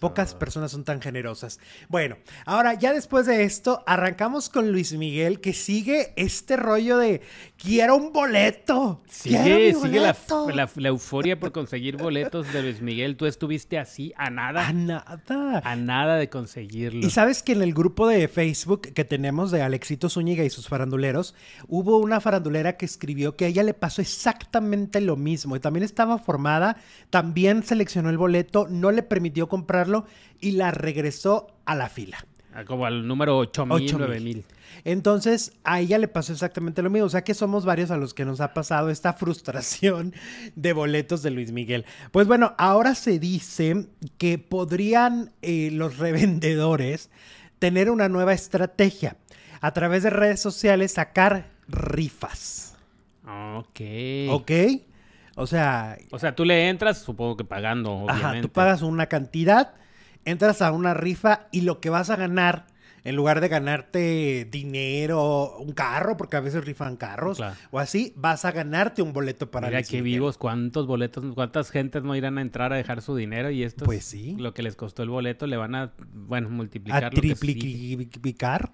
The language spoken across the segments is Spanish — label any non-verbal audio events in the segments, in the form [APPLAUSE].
Pocas personas son tan generosas. Bueno, ahora ya después de esto, arrancamos con Luis Miguel, que sigue este rollo de quiero un boleto. Sigue, sigue la, euforia por conseguir boletos de Luis Miguel. Tú estuviste así a nada. A nada. A nada de conseguirlo. Y sabes que en el grupo de Facebook que tenemos de Alexito Zúñiga y sus faranduleros, hubo una farandulera que escribió que a ella le pasó exactamente lo mismo. Y también estaba formada, también seleccionó el boleto, no le permitió comprar comprarlo y la regresó a la fila. Ah, como al número 8000, 9000. Entonces, a ella le pasó exactamente lo mismo. O sea que somos varios a los que nos ha pasado esta frustración de boletos de Luis Miguel. Pues bueno, ahora se dice que podrían eh, los revendedores tener una nueva estrategia. A través de redes sociales sacar rifas. Ok. Ok. O sea... O sea, tú le entras, supongo que pagando, obviamente. Ajá, tú pagas una cantidad, entras a una rifa y lo que vas a ganar en lugar de ganarte dinero, un carro, porque a veces rifan carros o así, vas a ganarte un boleto para Mira que vivos, cuántos boletos, cuántas gentes no irán a entrar a dejar su dinero y esto pues sí. lo que les costó el boleto le van a, bueno, multiplicar. A triplicar.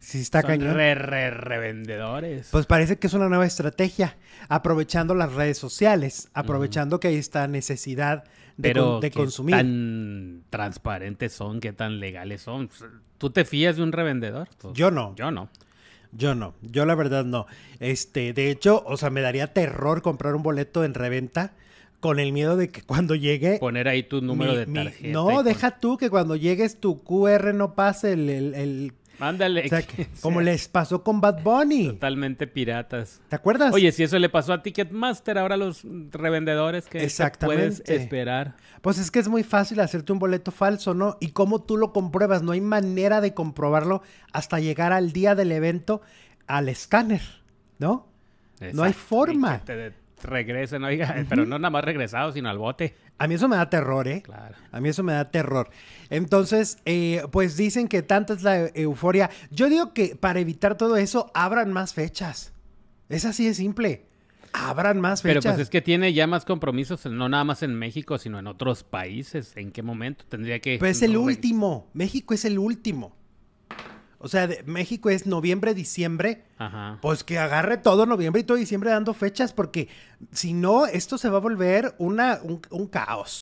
Sí, está cañón. Re, re, revendedores. Pues parece que es una nueva estrategia, aprovechando las redes sociales, aprovechando que hay esta necesidad de, Pero de ¿qué tan transparentes son, qué tan legales son. ¿Tú te fías de un revendedor? Pues, yo no. Yo no. Yo no, yo la verdad no. Este, de hecho, o sea, me daría terror comprar un boleto en reventa con el miedo de que cuando llegue... Poner ahí tu número de tarjeta. no, deja tú que cuando llegues tu QR no pase el Ándale. [LAUGHS] como les pasó con Bad Bunny. Totalmente piratas. ¿Te acuerdas? Oye, si eso le pasó a Ticketmaster, ahora los revendedores que puedes esperar. Pues es que es muy fácil hacerte un boleto falso, ¿no? Y cómo tú lo compruebas, no hay manera de comprobarlo hasta llegar al día del evento al escáner, ¿no? No hay forma regresen, oiga, [LAUGHS] pero no nada más regresado, sino al bote. A mí eso me da terror, ¿eh? Claro. A mí eso me da terror. Entonces, eh, pues dicen que tanta es la euforia. Yo digo que para evitar todo eso, abran más fechas. Es así de simple. Abran más fechas. Pero pues es que tiene ya más compromisos, no nada más en México, sino en otros países. ¿En qué momento tendría que...? Pues es el último. México es el último. O sea, de, México es noviembre, diciembre. Ajá. Pues que agarre todo noviembre y todo diciembre dando fechas, porque si no, esto se va a volver una, un caos.